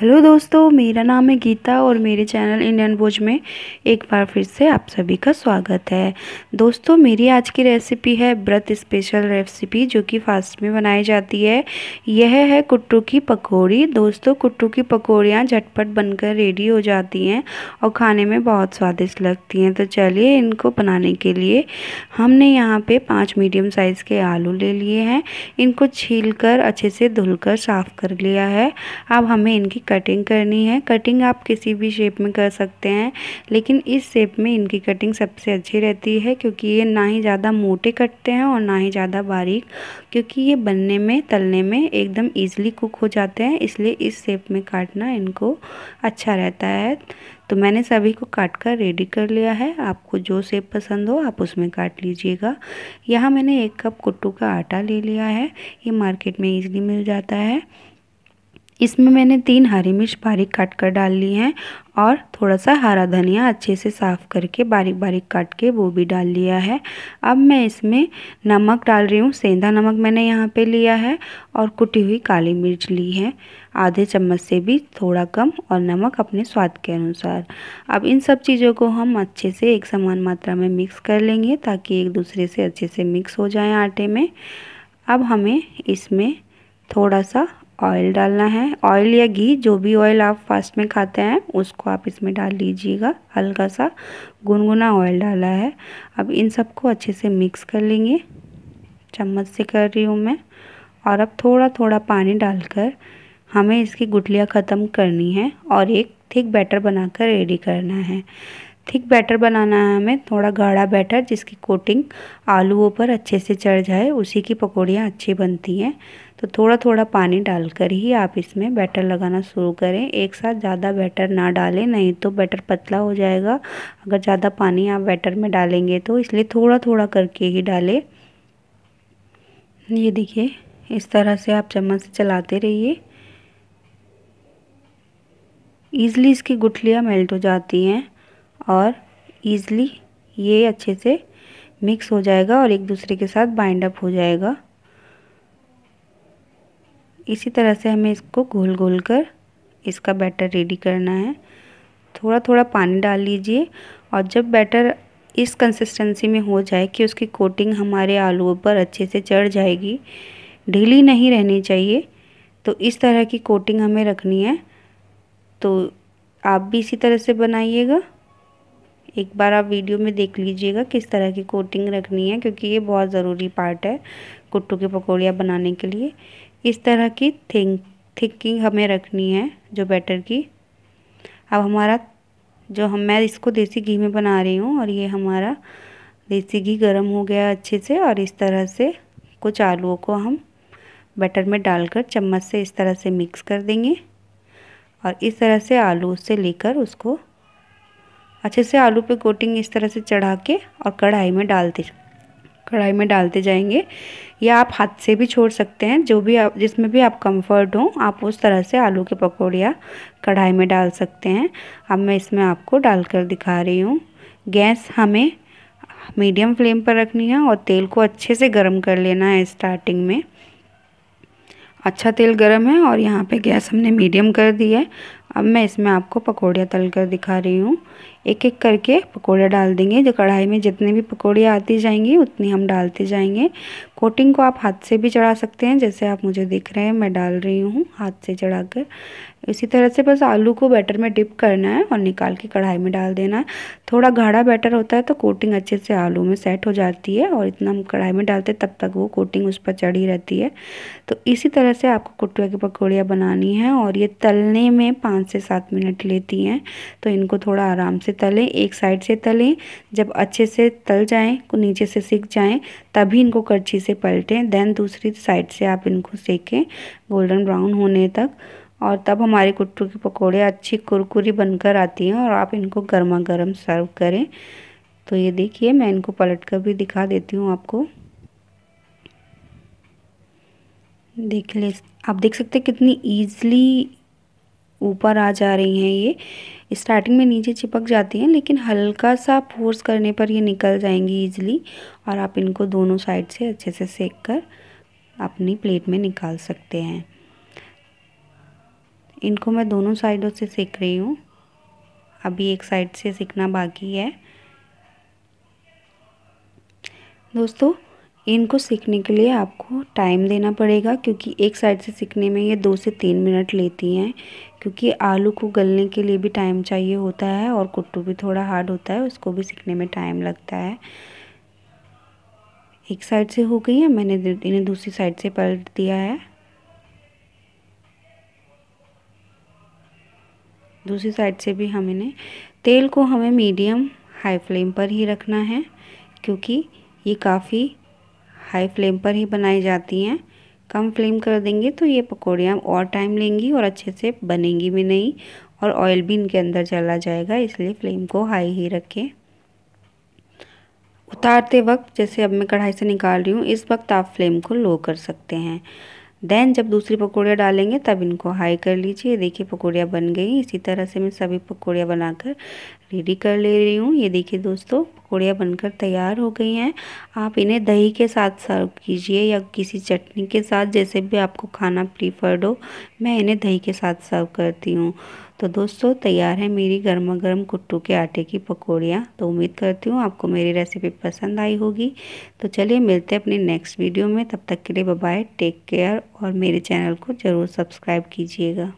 hello दोस्तों मेरा नाम है गीता और मेरे चैनल इंडियन भोज में एक बार फिर से आप सभी का स्वागत है दोस्तों मेरी आज की रेसिपी है व्रत स्पेशल रेसिपी जो कि फास्ट में बनाई जाती है यह है कुट्टू की पकौड़ी दोस्तों कुट्टू की पकौड़ियाँ झटपट बनकर रेडी हो जाती हैं और खाने में बहुत स्वादिष्ट लगती हैं तो चलिए इनको बनाने के लिए हमने यहाँ पर पाँच मीडियम साइज़ के आलू ले लिए हैं इनको छील कर अच्छे से धुल साफ़ कर लिया है अब हमें इनकी कटिंग करनी है कटिंग आप किसी भी शेप में कर सकते हैं लेकिन इस शेप में इनकी कटिंग सबसे अच्छी रहती है क्योंकि ये ना ही ज़्यादा मोटे कटते हैं और ना ही ज़्यादा बारीक क्योंकि ये बनने में तलने में एकदम ईजिली कुक हो जाते हैं इसलिए इस शेप में काटना इनको अच्छा रहता है तो मैंने सभी को काट कर रेडी कर लिया है आपको जो सेप पसंद हो आप उसमें काट लीजिएगा यहाँ मैंने एक कप कुट्टू का आटा ले लिया है ये मार्केट में ईजिली मिल जाता है इसमें मैंने तीन हरी मिर्च बारीक काट कर डाल ली हैं और थोड़ा सा हरा धनिया अच्छे से साफ़ करके बारीक बारीक काट के वो भी डाल लिया है अब मैं इसमें नमक डाल रही हूँ सेंधा नमक मैंने यहाँ पे लिया है और कुटी हुई काली मिर्च ली है आधे चम्मच से भी थोड़ा कम और नमक अपने स्वाद के अनुसार अब इन सब चीज़ों को हम अच्छे से एक समान मात्रा में मिक्स कर लेंगे ताकि एक दूसरे से अच्छे से मिक्स हो जाए आटे में अब हमें इसमें थोड़ा सा ऑयल डालना है ऑयल या घी जो भी ऑयल आप फास्ट में खाते हैं उसको आप इसमें डाल लीजिएगा हल्का सा गुनगुना ऑयल डाला है अब इन सबको अच्छे से मिक्स कर लेंगे चम्मच से कर रही हूँ मैं और अब थोड़ा थोड़ा पानी डालकर हमें इसकी गुटलियाँ ख़त्म करनी है और एक थिक बैटर बनाकर रेडी करना है थिक बैटर बनाना है हमें थोड़ा गाढ़ा बैटर जिसकी कोटिंग आलूओं पर अच्छे से चढ़ जाए उसी की पकौड़ियाँ अच्छी बनती हैं तो थोड़ा थोड़ा पानी डालकर ही आप इसमें बैटर लगाना शुरू करें एक साथ ज़्यादा बैटर ना डालें नहीं तो बैटर पतला हो जाएगा अगर ज़्यादा पानी आप बैटर में डालेंगे तो इसलिए थोड़ा थोड़ा करके ही डालें ये देखिए इस तरह से आप चम्मच से चलाते रहिए ईज़ली इसकी गुठलियाँ मेल्ट हो जाती हैं और ईज़ली ये अच्छे से मिक्स हो जाएगा और एक दूसरे के साथ बाइंड अप हो जाएगा इसी तरह से हमें इसको घोल घोल कर इसका बैटर रेडी करना है थोड़ा थोड़ा पानी डाल लीजिए और जब बैटर इस कंसिस्टेंसी में हो जाए कि उसकी कोटिंग हमारे आलूओं पर अच्छे से चढ़ जाएगी ढीली नहीं रहनी चाहिए तो इस तरह की कोटिंग हमें रखनी है तो आप भी इसी तरह से बनाइएगा एक बार आप वीडियो में देख लीजिएगा किस तरह की कोटिंग रखनी है क्योंकि ये बहुत ज़रूरी पार्ट है कुट्टू की पकौड़ियाँ बनाने के लिए इस तरह की थिंक थिंकिंग हमें रखनी है जो बैटर की अब हमारा जो हम मैं इसको देसी घी में बना रही हूँ और ये हमारा देसी घी गर्म हो गया अच्छे से और इस तरह से कुछ आलूओं को हम बैटर में डालकर चम्मच से इस तरह से मिक्स कर देंगे और इस तरह से आलू से लेकर उसको अच्छे से आलू पे कोटिंग इस तरह से चढ़ा के और कढ़ाई में डाल दें कढ़ाई में डालते जाएंगे या आप हाथ से भी छोड़ सकते हैं जो भी आप जिसमें भी आप कंफर्ट हो आप उस तरह से आलू के पकौड़िया कढ़ाई में डाल सकते हैं अब मैं इसमें आपको डालकर दिखा रही हूँ गैस हमें मीडियम फ्लेम पर रखनी है और तेल को अच्छे से गर्म कर लेना है स्टार्टिंग में अच्छा तेल गर्म है और यहाँ पे गैस हमने मीडियम कर दी है अब मैं इसमें आपको पकौड़ियाँ तल कर दिखा रही हूँ एक एक करके पकौड़ियाँ डाल देंगे जो कढ़ाई में जितने भी पकौड़ियाँ आती जाएंगी उतनी हम डालते जाएंगे कोटिंग को आप हाथ से भी चढ़ा सकते हैं जैसे आप मुझे देख रहे हैं मैं डाल रही हूँ हाथ से चढ़ा कर इसी तरह से बस आलू को बैटर में डिप करना है और निकाल के कढ़ाई में डाल देना है थोड़ा गाढ़ा बैटर होता है तो कोटिंग अच्छे से आलू में सेट हो जाती है और इतना हम कढ़ाई में डालते तब तक वो कोटिंग उस पर चढ़ी रहती है तो इसी तरह से आपको कुटिया की पकौड़ियाँ बनानी है और ये तलने में पाँच पाँच से सात मिनट लेती हैं तो इनको थोड़ा आराम से तलें एक साइड से तलें जब अच्छे से तल जाएँ नीचे से सीख जाएँ तभी इनको करछी से पलटें देन दूसरी साइड से आप इनको सेकें गोल्डन ब्राउन होने तक और तब हमारे कुट्टू के पकोड़े अच्छी कुरकुरी बनकर आती हैं और आप इनको गर्मा गर्म सर्व करें तो ये देखिए मैं इनको पलट कर भी दिखा देती हूँ आपको देख ले आप देख सकते हैं कितनी ईजली ऊपर आ जा रही हैं ये स्टार्टिंग में नीचे चिपक जाती हैं लेकिन हल्का सा फोर्स करने पर ये निकल जाएंगी ईजिली और आप इनको दोनों साइड से अच्छे से सेक कर अपनी प्लेट में निकाल सकते हैं इनको मैं दोनों साइडों से सेक रही हूँ अभी एक साइड से सीखना बाकी है दोस्तों इनको सीखने के लिए आपको टाइम देना पड़ेगा क्योंकि एक साइड से सीखने में ये दो से तीन मिनट लेती हैं क्योंकि आलू को गलने के लिए भी टाइम चाहिए होता है और कुट्टू भी थोड़ा हार्ड होता है उसको भी सीखने में टाइम लगता है एक साइड से हो गई है मैंने इन्हें दूसरी साइड से पलट दिया है दूसरी साइड से भी हम इन्हें तेल को हमें मीडियम हाई फ्लेम पर ही रखना है क्योंकि ये काफ़ी हाई फ्लेम पर ही बनाई जाती हैं कम फ्लेम कर देंगे तो ये पकौड़ियाँ और टाइम लेंगी और अच्छे से बनेंगी भी नहीं और ऑयल भी इनके अंदर चला जाएगा इसलिए फ्लेम को हाई ही रखें उतारते वक्त जैसे अब मैं कढ़ाई से निकाल रही हूँ इस वक्त आप फ्लेम को लो कर सकते हैं देन जब दूसरी पकौड़ियाँ डालेंगे तब इनको हाई कर लीजिए देखिए पकौड़ियाँ बन गई इसी तरह से मैं सभी पकौड़ियाँ बनाकर रेडी कर ले रही हूँ ये देखिए दोस्तों पकौड़ियाँ बनकर तैयार हो गई हैं आप इन्हें दही के साथ सर्व कीजिए या किसी चटनी के साथ जैसे भी आपको खाना प्रीफर्ड हो मैं इन्हें दही के साथ सर्व करती हूँ तो दोस्तों तैयार है मेरी गर्मा गर्म कुट्टू के आटे की पकौड़ियाँ तो उम्मीद करती हूँ आपको मेरी रेसिपी पसंद आई होगी तो चलिए मिलते हैं अपने नेक्स्ट वीडियो में तब तक के लिए बाय टेक केयर और मेरे चैनल को ज़रूर सब्सक्राइब कीजिएगा